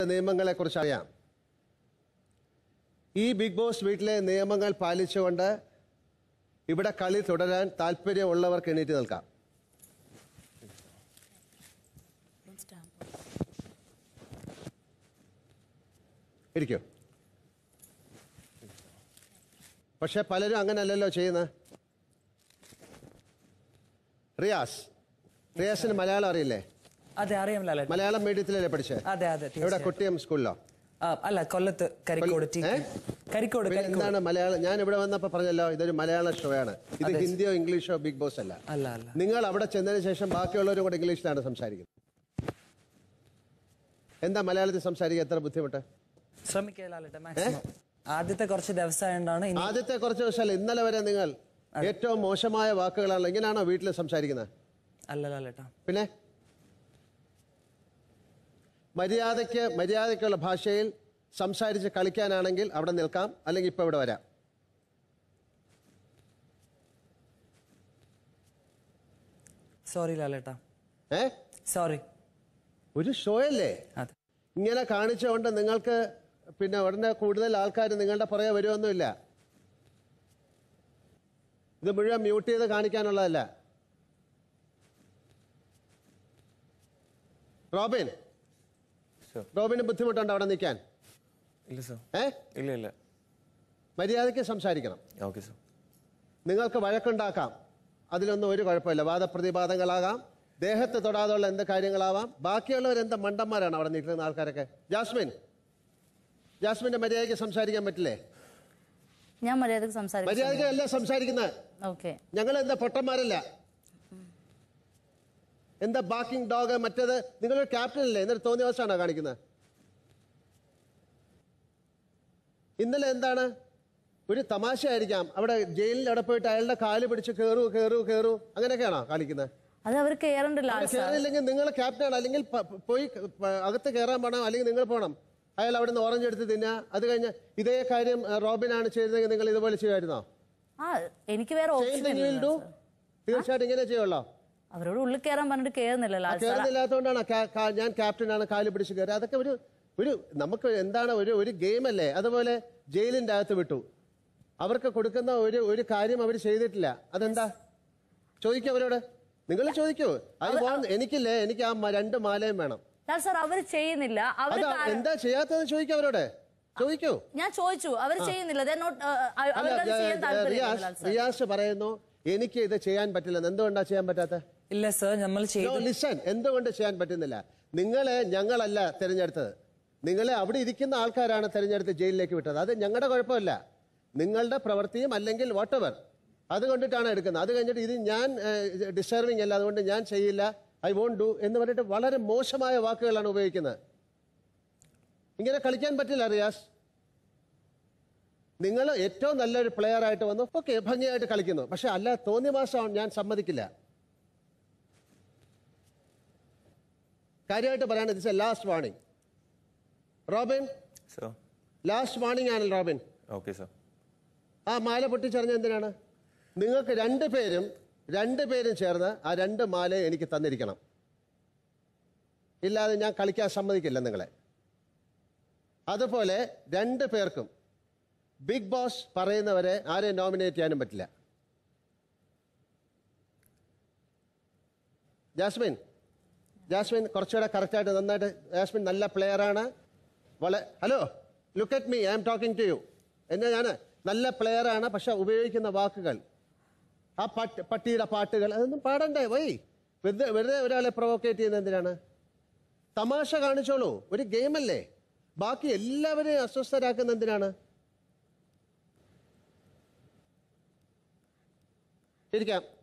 കുറിച്ച് അറിയാം ഈ ബിഗ് ബോസ് വീട്ടിലെ നിയമങ്ങൾ പാലിച്ചുകൊണ്ട് ഇവിടെ കളി തുടരാൻ താല്പര്യമുള്ളവർക്ക് എണീറ്റ് നിൽക്കാം ഇരിക്കും പക്ഷെ പലരും അങ്ങനല്ലല്ലോ ചെയ്യുന്നത് റിയാസ് റിയാസിന് മലയാളം അറിയില്ലേ അതെ അറിയാം ലാലേട്ടൻ മലയാളം മീഡിയത്തിലല്ലേ പഠിച്ചേ അതെ അതെ എവിടെ കൊട്ടിയം സ്കൂളിലോ അല്ല കൊല്ലത്ത് കരിക്കോട് കരിക്കോട് എന്താണ് മലയാളം ഞാൻ ഇവിടെ വന്നപ്പോ പറഞ്ഞല്ലോ ഇതൊരു മലയാള ഷോയാണ് ഇത് ഹിന്ദിയോ ഇംഗ്ലീഷോ ബിഗ് ബോസ് അല്ല അല്ല നിങ്ങൾ അവിടെ ചെന്നതിന് ശേഷം ബാക്കിയുള്ളവരും കൂടെ ഇംഗ്ലീഷിലാണ് സംസാരിക്കുന്നത് എന്താ മലയാളത്തിൽ സംസാരിക്കുക എത്ര ബുദ്ധിമുട്ട് ആദ്യത്തെ കുറച്ച് ദിവസം ആദ്യത്തെ കുറച്ച് ദിവസം ഇന്നലെ വരെ നിങ്ങൾ ഏറ്റവും മോശമായ വാക്കുകളാണല്ലോ ഇങ്ങനെയാണോ വീട്ടിൽ സംസാരിക്കുന്നത് അല്ല ലാലേട്ടാ പിന്നെ മര്യാദയ്ക്ക് മര്യാദയ്ക്കുള്ള ഭാഷയിൽ സംസാരിച്ച് കളിക്കാനാണെങ്കിൽ അവിടെ നിൽക്കാം അല്ലെങ്കിൽ ഇപ്പോൾ ഇവിടെ വരാം സോറി ലാലേട്ടാ ഏ സോറി ഒരു ഷോ അല്ലേ ഇങ്ങനെ കാണിച്ചുകൊണ്ട് നിങ്ങൾക്ക് പിന്നെ ഉടനെ കൂടുതൽ ആൾക്കാർ നിങ്ങളുടെ പുറകെ വരുമൊന്നുമില്ല ഇത് മുഴുവൻ മ്യൂട്ട് ചെയ്ത് കാണിക്കാനുള്ളതല്ല റോബിൻ റോബിന് ബുദ്ധിമുട്ടുണ്ടോ അവിടെ നിൽക്കാൻ ഇല്ല സർ ഏ ഇല്ല ഇല്ല മര്യാദയ്ക്ക് സംസാരിക്കണം ഓക്കെ സർ നിങ്ങൾക്ക് വഴക്കുണ്ടാക്കാം അതിലൊന്നും ഒരു കുഴപ്പമില്ല വാദപ്രതിവാദങ്ങളാകാം ദേഹത്ത് തൊടാതുള്ള എന്ത് കാര്യങ്ങളാവാം ബാക്കിയുള്ളവർ എന്ത് മണ്ടന്മാരാണ് അവിടെ നിൽക്കുന്ന ആൾക്കാരൊക്കെ ജാസ്മിൻ ജാസ്മിന്റെ മര്യാദയ്ക്ക് സംസാരിക്കാൻ പറ്റില്ലേ ഞാൻ മര്യാദയ്ക്ക് സംസാരിക്കാം മര്യാദയ്ക്ക് അല്ല സംസാരിക്കുന്നത് ഞങ്ങൾ എന്താ പൊട്ടന്മാരല്ല എന്താ ബാക്കിംഗ് ഡോഗ് മറ്റേത് നിങ്ങളൊരു ക്യാപ്റ്റൻ അല്ലേ എന്നിട്ട് തോന്നിയ വശമാണോ കാണിക്കുന്നത് ഇന്നലെ എന്താണ് ഒരു തമാശയായിരിക്കാം അവിടെ ജയിലിൽ അവിടെ പോയിട്ട് അയാളുടെ കാല് പിടിച്ച് കയറു കയറു കയറു അങ്ങനെയൊക്കെയാണോ കാണിക്കുന്നത് അത് അവർ കയറണ്ടല്ലോ നിങ്ങൾ ക്യാപ്റ്റനാണ് അല്ലെങ്കിൽ പോയി അകത്ത് കയറാൻ പോകണം അല്ലെങ്കിൽ നിങ്ങൾ പോകണം അയാൾ അവിടെ നിന്ന് ഓറഞ്ച് എടുത്ത് തിന്ന അത് കഴിഞ്ഞ ഇതേ കാര്യം റോബിൻ ആണ് ചെയ്തതെങ്കിൽ നിങ്ങൾ ഇതുപോലെ ചെയ്യുമായിരുന്നോ എനിക്ക് വേറെ തീർച്ചയായിട്ടും ഇങ്ങനെ ചെയ്യുള്ളോ അവരോട് ഉള്ളിൽ കയറാൻ പറഞ്ഞിട്ട് കയറുന്നില്ലല്ലോ കയറുന്നില്ലാത്തതുകൊണ്ടാണ് ഞാൻ ക്യാപ്റ്റനാണ് കാല് പിടിച്ച് കയറി അതൊക്കെ ഒരു ഒരു നമുക്ക് എന്താണ് ഒരു ഒരു ഗെയിം അല്ലേ അതുപോലെ ജയിലിൻ്റെ അകത്ത് വിട്ടു അവർക്ക് കൊടുക്കുന്ന ഒരു ഒരു കാര്യം അവർ ചെയ്തിട്ടില്ല അതെന്താ ചോദിക്കൂ അവരോട് നിങ്ങൾ ചോദിക്കൂ അത് എനിക്കില്ലേ എനിക്ക് ആ രണ്ട് മാലയും വേണം അവർ ചെയ്യുന്നില്ല അവർ എന്താ ചെയ്യാത്തത് ചോദിക്കൂ അവരോട് ചോദിക്കൂ ഞാൻ ചോദിച്ചു അവർ ചെയ്യുന്നില്ല uh, uh, റിയാസ് പറയുന്നു എനിക്ക് ഇത് ചെയ്യാൻ പറ്റില്ല എന്തുകൊണ്ടാ ചെയ്യാൻ പറ്റാത്ത ഇല്ല സർ നമ്മൾ ലിസൺ എന്തുകൊണ്ട് ചെയ്യാൻ പറ്റുന്നില്ല നിങ്ങളെ ഞങ്ങളല്ല തിരഞ്ഞെടുത്തത് നിങ്ങളെ അവിടെ ഇരിക്കുന്ന ആൾക്കാരാണ് തിരഞ്ഞെടുത്ത് ജയിലിലേക്ക് വിട്ടത് അത് ഞങ്ങളുടെ കുഴപ്പമില്ല നിങ്ങളുടെ പ്രവൃത്തിയും അല്ലെങ്കിൽ വാട്ടവർ അതുകൊണ്ടിട്ടാണ് എടുക്കുന്നത് അത് കഴിഞ്ഞിട്ട് ഇത് ഞാൻ ഡിസ്റ്റർബിംഗ് അല്ല അതുകൊണ്ട് ഞാൻ ചെയ്യില്ല ഐ വോണ്ട് ഡു എന്ന് പറഞ്ഞിട്ട് വളരെ മോശമായ വാക്കുകളാണ് ഉപയോഗിക്കുന്നത് ഇങ്ങനെ കളിക്കാൻ പറ്റില്ല റിയാസ് നിങ്ങൾ ഏറ്റവും നല്ലൊരു പ്ലെയർ ആയിട്ട് വന്നു ഓക്കെ ഭംഗിയായിട്ട് കളിക്കുന്നു പക്ഷെ അല്ല തോന്നിയ മാസം ഞാൻ സമ്മതിക്കില്ല കാര്യമായിട്ട് പറയാണ് it's a last warning Robin last warning ആണല്ലോ റോബിൻ ഓക്കെ സർ ആ മാല പൊട്ടിച്ചറിഞ്ഞ എന്തിനാണ് നിങ്ങൾക്ക് രണ്ട് പേരും രണ്ട് പേരും ചേർന്ന് ആ രണ്ട് മാല എനിക്ക് തന്നിരിക്കണം ഇല്ലാതെ ഞാൻ കളിക്കാൻ സമ്മതിക്കില്ല നിങ്ങളെ അതുപോലെ രണ്ട് പേർക്കും ബിഗ് ബോസ് പറയുന്നവരെ ആരെയും നോമിനേറ്റ് ചെയ്യാനും പറ്റില്ല ജാസ്മിൻ ജാസ്മിൻ കുറച്ചുകൂടെ കറക്റ്റായിട്ട് നന്നായിട്ട് ജാസ്മിൻ നല്ല പ്ലെയറാണ് വളരെ hello look at me I am talking to you എന്നെ ഞാൻ നല്ല പ്ലെയറാണ് പക്ഷെ ഉപയോഗിക്കുന്ന വാക്കുകൾ ആ പട്ടി പട്ടിയുടെ പാട്ടുകൾ അതൊന്നും പാടണ്ടേ വൈ വെറുതെ വെറുതെ ഒരാളെ പ്രൊവോക്കേറ്റ് ചെയ്യുന്നത് എന്തിനാണ് തമാശ കാണിച്ചോളൂ ഒരു ഗെയിമല്ലേ ബാക്കി എല്ലാവരെയും അസ്വസ്ഥരാക്കുന്ന എന്തിനാണ് ഇരിക്കാം